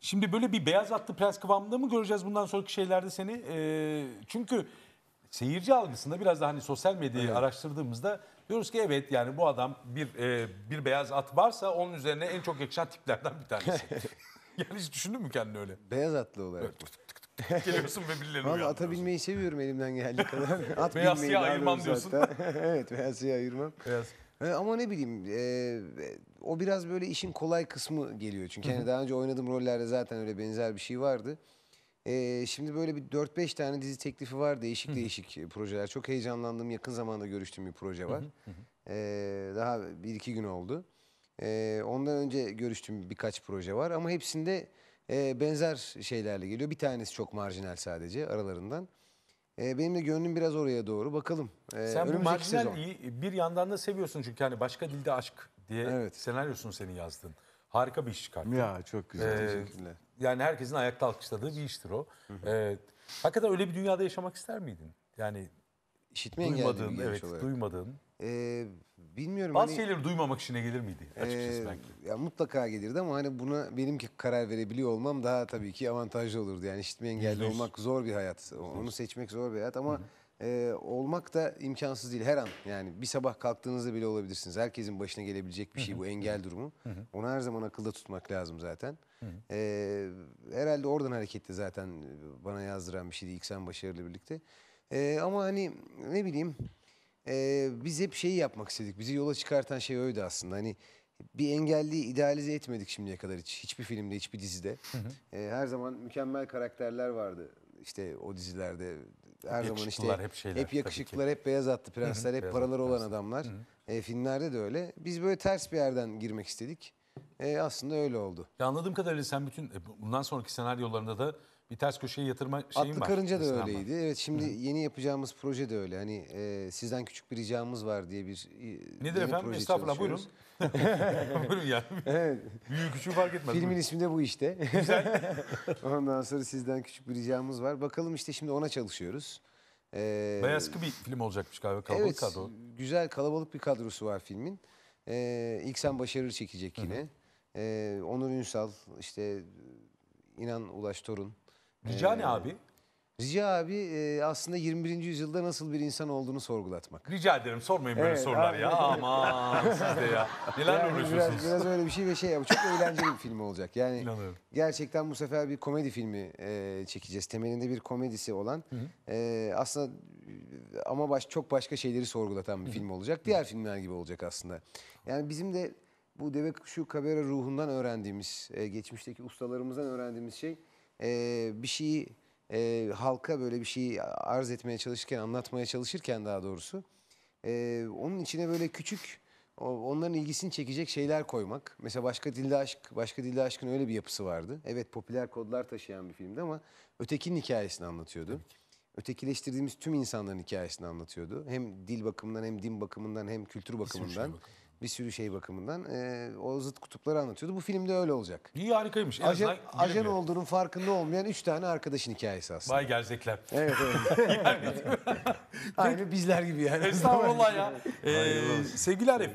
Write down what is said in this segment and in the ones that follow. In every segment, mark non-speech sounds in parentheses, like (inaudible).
Şimdi böyle bir beyaz atlı prens kıvamında mı göreceğiz bundan sonraki şeylerde seni? E, çünkü seyirci algısında biraz da hani sosyal medyayı evet. araştırdığımızda diyoruz ki evet yani bu adam bir e, bir beyaz at varsa onun üzerine en çok yakışan tiplerden bir tanesi. (laughs) yani hiç düşündün mü kendini öyle? Beyaz atlı olarak. Evet. geliyorsun ve birilerini Valla ata binmeyi seviyorum elimden geldiği kadar. (laughs) At beyaz siyah ayırmam diyorsun. (laughs) evet beyaz siyah ayırmam. Beyaz. E, ama ne bileyim e, e, o biraz böyle işin kolay kısmı geliyor. Çünkü hani daha önce oynadığım rollerde zaten öyle benzer bir şey vardı. E, şimdi böyle bir 4-5 tane dizi teklifi var değişik değişik projeler. Çok heyecanlandığım yakın zamanda görüştüğüm bir proje var. e, daha 1-2 gün oldu. E, ondan önce görüştüğüm birkaç proje var ama hepsinde e, benzer şeylerle geliyor. Bir tanesi çok marjinal sadece aralarından. Ee, benim de gönlüm biraz oraya doğru. Bakalım. Ee, Sen bu marjinal iyi bir yandan da seviyorsun çünkü hani başka dilde aşk diye Evet. senaryosunu senin yazdın. Harika bir iş çıkarttın. Ya çok güzel. Ee, Teşekkürler. yani herkesin ayakta alkışladığı bir iştir o. Ee, hakikaten öyle bir dünyada yaşamak ister miydin? Yani İşitme engelli bir duymadığın, evet olarak. Ee, bilmiyorum. Bazı hani, şeyleri duymamak işine gelir miydi açıkçası e, belki? Ya mutlaka gelirdi ama hani buna benim karar verebiliyor olmam daha tabii ki avantajlı olurdu. Yani işitme engelli olmak zor bir hayat. Onu seçmek zor bir hayat ama e, olmak da imkansız değil her an. Yani bir sabah kalktığınızda bile olabilirsiniz. Herkesin başına gelebilecek bir şey bu engel durumu. Onu her zaman akılda tutmak lazım zaten. E, herhalde oradan hareketle zaten bana yazdıran bir şeydi sen başarılı birlikte. E, ama hani ne bileyim e, biz hep şeyi yapmak istedik. Bizi yola çıkartan şey oydu aslında. Hani bir engelliyi idealize etmedik şimdiye kadar hiç. Hiçbir filmde, hiçbir dizide. Hı hı. E, her zaman mükemmel karakterler vardı. İşte o dizilerde her zaman işte hep, şeyler, hep yakışıklılar, hep beyaz atlı prensler, hı hı, hep paraları olan adamlar. Hı hı. E, filmlerde de öyle. Biz böyle ters bir yerden girmek istedik. E, aslında öyle oldu. Ya anladığım kadarıyla sen bütün e, bundan sonraki senaryolarında da bir ters köşeye yatırma şeyim Atlı var. Karınca da öyleydi. Evet şimdi Hı. yeni yapacağımız proje de öyle. Hani e, sizden küçük bir ricamız var diye bir e, Nedir efendim? Estağfurullah buyurun. (laughs) buyurun ya. (laughs) Evet. Büyük küçük fark etmez. Filmin buyurun. ismi de bu işte. Güzel. (laughs) Ondan sonra sizden küçük bir ricamız var. Bakalım işte şimdi ona çalışıyoruz. Ee, Beyaz bir film olacakmış galiba. Kalabalık evet, kadro. Güzel kalabalık bir kadrosu var filmin. Ee, ilk sen başarır çekecek yine. Hı hı. Ee, Onur Ünsal, işte İnan Ulaş Torun, Rica ne ee, abi? Rica abi e, aslında 21. yüzyılda nasıl bir insan olduğunu sorgulatmak. Rica ederim sormayın böyle Evet, sorular abi. ya. Aman (laughs) siz de ya. Neler Yani uğraşıyorsunuz? biraz, biraz öyle bir şey ve şey ama çok eğlenceli bir film olacak. Yani İnanıyorum. gerçekten bu sefer bir komedi filmi e, çekeceğiz. Temelinde bir komedisi olan e, aslında e, ama baş, çok başka şeyleri sorgulatan bir film olacak. Diğer filmler gibi olacak aslında. Yani bizim de bu deve kuşu kabera ruhundan öğrendiğimiz, e, geçmişteki ustalarımızdan öğrendiğimiz şey e, bir şeyi e, halka böyle bir şeyi arz etmeye çalışırken, anlatmaya çalışırken daha doğrusu e, onun içine böyle küçük onların ilgisini çekecek şeyler koymak. Mesela Başka Dilde Aşk, Başka Dilde Aşk'ın öyle bir yapısı vardı. Evet popüler kodlar taşıyan bir filmdi ama ötekinin hikayesini anlatıyordu. Ötekileştirdiğimiz tüm insanların hikayesini anlatıyordu. Hem dil bakımından hem din bakımından hem kültür bakımından. Şey bakımından bir sürü şey bakımından. E, o zıt kutupları anlatıyordu. Bu filmde öyle olacak. İyi harikaymış. En Ajan, azından ajan olduğunun farkında olmayan üç tane arkadaşın hikayesi aslında. bay gerzekler. Evet evet. (laughs) (laughs) Aynı bizler gibi yani. Estağfurullah ya. Ee, sevgili Aref,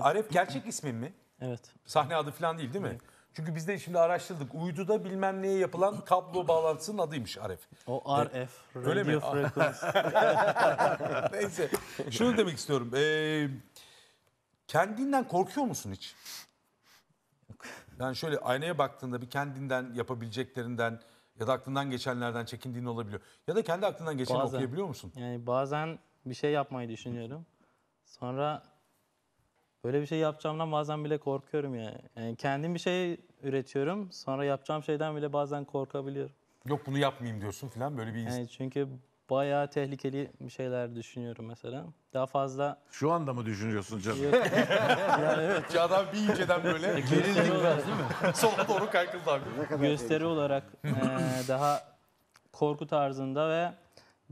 Aref gerçek ismin mi? Evet. Sahne adı falan değil değil mi? Çünkü biz de şimdi araştırdık. Uyduda bilmem neye yapılan kablo bağlantısının adıymış Aref. O ee, RF, Öyle mi? radio frequency. (laughs) Neyse. Şunu demek istiyorum. Ee, Kendinden korkuyor musun hiç? Yani şöyle aynaya baktığında bir kendinden yapabileceklerinden ya da aklından geçenlerden çekindiğin olabiliyor. Ya da kendi aklından geçeni Bazen. okuyabiliyor musun? Yani bazen bir şey yapmayı düşünüyorum. Sonra böyle bir şey yapacağımdan bazen bile korkuyorum yani. yani kendim bir şey üretiyorum. Sonra yapacağım şeyden bile bazen korkabiliyorum. Yok bunu yapmayayım diyorsun falan böyle bir... Yani çünkü bayağı tehlikeli bir şeyler düşünüyorum mesela. Daha fazla... Şu anda mı düşünüyorsun canım? (laughs) yani evet. Adam bir inceden böyle gerildik biraz değil mi? (laughs) Sola doğru kaykıldı abi. Gösteri olarak (laughs) e, daha korku tarzında ve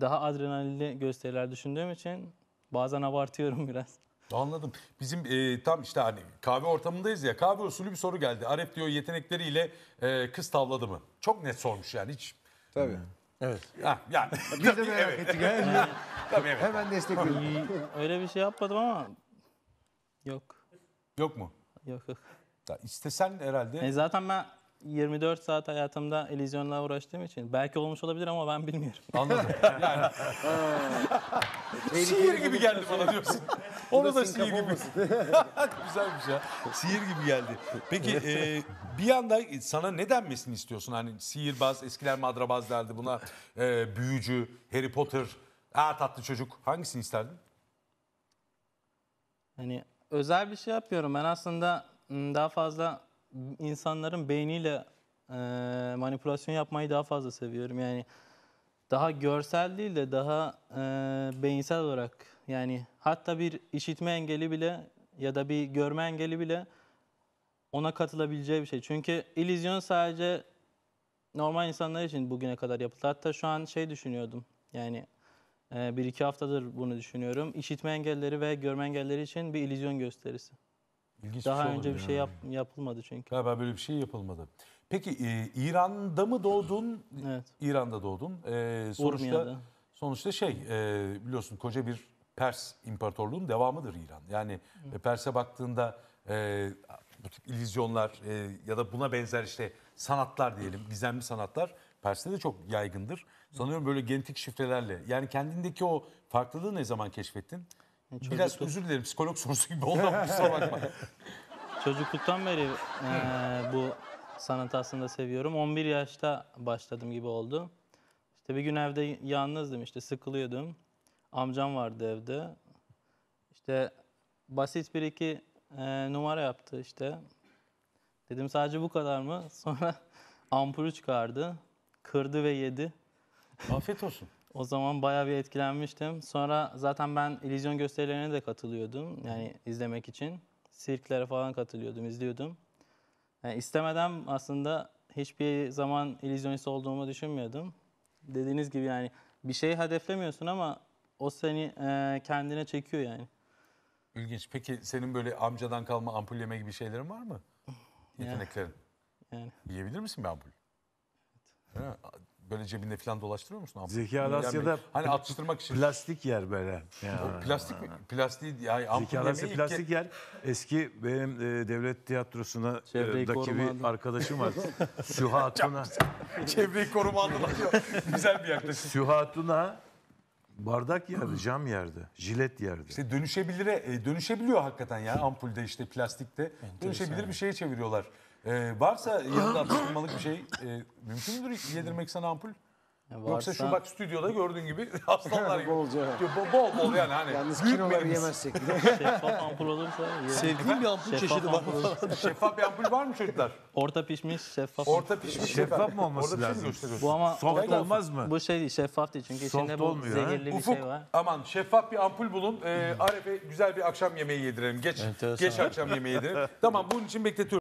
daha adrenalinli gösteriler düşündüğüm için bazen abartıyorum biraz. Anladım. Bizim e, tam işte hani kahve ortamındayız ya kahve usulü bir soru geldi. Arep diyor yetenekleriyle e, kız tavladı mı? Çok net sormuş yani hiç. Tabii. Evet. Ha, ah, yani. (laughs) Biz de merak evet. ettik. tabii evet. Hemen destekledim. Öyle bir şey yapmadım ama yok. Yok mu? Yok yok. Ya istesen herhalde. E zaten ben 24 saat hayatımda elizyonla uğraştığım için belki olmuş olabilir ama ben bilmiyorum. Anladım. (laughs) Yani. Şiir gibi geldi bana diyorsun. Onu da sihir gibi. (laughs) Güzelmiş ya. Sihir gibi geldi. Peki e, bir yanda sana ne denmesini istiyorsun? Hani sihirbaz, eskiler madrabaz derdi buna. E, büyücü, Harry Potter, aa tatlı çocuk. Hangisini isterdin? Hani özel bir şey yapıyorum. Ben aslında daha fazla insanların beyniyle e, manipülasyon yapmayı daha fazla seviyorum. Yani daha görsel değil de daha e, beyinsel olarak yani hatta bir işitme engeli bile ya da bir görme engeli bile ona katılabileceği bir şey. Çünkü illüzyon sadece normal insanlar için bugüne kadar yapıldı. Hatta şu an şey düşünüyordum yani e, bir iki haftadır bunu düşünüyorum. İşitme engelleri ve görme engelleri için bir illüzyon gösterisi. İlginç Daha bir şey önce bir yani. şey yap, yapılmadı çünkü. Galiba böyle bir şey yapılmadı. Peki e, İran'da mı doğdun? Evet. İran'da doğdun. E, sonuçta sonuçta şey e, biliyorsun koca bir Pers İmparatorluğu'nun devamıdır İran. Yani e, Pers'e baktığında e, bu tip illüzyonlar e, ya da buna benzer işte sanatlar diyelim, gizemli sanatlar Pers'te de çok yaygındır. Sanıyorum böyle genetik şifrelerle. Yani kendindeki o farklılığı ne zaman keşfettin? Çocukluk- Biraz özür dilerim psikolog sorusu gibi oldu ama kusura (laughs) Çocukluktan beri e, bu sanatı aslında seviyorum. 11 yaşta başladım gibi oldu. İşte bir gün evde yalnızdım işte sıkılıyordum. Amcam vardı evde. İşte basit bir iki e, numara yaptı işte. Dedim sadece bu kadar mı? (laughs) Sonra ampulü çıkardı. Kırdı ve yedi. Afiyet olsun. (laughs) o zaman bayağı bir etkilenmiştim. Sonra zaten ben illüzyon gösterilerine de katılıyordum. Yani izlemek için. Sirklere falan katılıyordum, izliyordum. Yani istemeden aslında hiçbir zaman illüzyonist olduğumu düşünmüyordum. Dediğiniz gibi yani bir şeyi hedeflemiyorsun ama o seni e, kendine çekiyor yani. İlginç. Peki senin böyle amcadan kalma ampul yeme gibi şeylerin var mı? (laughs) Yeteneklerin. Yani. Yiyebilir misin bir ampul? Evet. Böyle cebinde falan dolaştırıyor musun? Abi? Zeki Alasya'da hani atıştırmak için. Plastik yer böyle. Yani. plastik mi? Plastiği yani Zeki Alasya plastik yer. Eski benim e, devlet tiyatrosuna e, Çevreyi e, daki koruma bir adı. arkadaşım var. Sühatun'a. (laughs) Çevreyi koruma Güzel bir yaklaşım. Sühatun'a bardak yerdi, cam yerdi, jilet yerdi. İşte dönüşebilir e, dönüşebiliyor hakikaten ya ampulde işte plastikte. Dönüşebilir bir şeye çeviriyorlar. Ee, varsa yanında atıştırmalık bir şey e, mümkün müdür yedirmek sana ampul? Varsa... Yoksa şu bak stüdyoda gördüğün gibi (laughs) aslanlar (laughs) gibi. Bolca. Bol bol, bol yani hani. Yalnız büyük kiloları yemezsek bile. (laughs) Şeffaf ampul olursa. Sevdiğim bir ampul şeffaf çeşidi var. şeffaf bir ampul var mı çocuklar? Orta pişmiş şeffaf. Orta pişmiş şeffaf mı olması Orta lazım? Bu ama soft orta, olmaz mı? Bu şey değil şeffaf değil çünkü soft içinde bu olmuyor, zehirli he? bir Ufuk, şey var. Aman şeffaf bir ampul bulun. Ee, Arif'e güzel bir akşam yemeği yedirelim. Geç, geç akşam yemeği yedirelim. tamam bunun için bekletiyorum.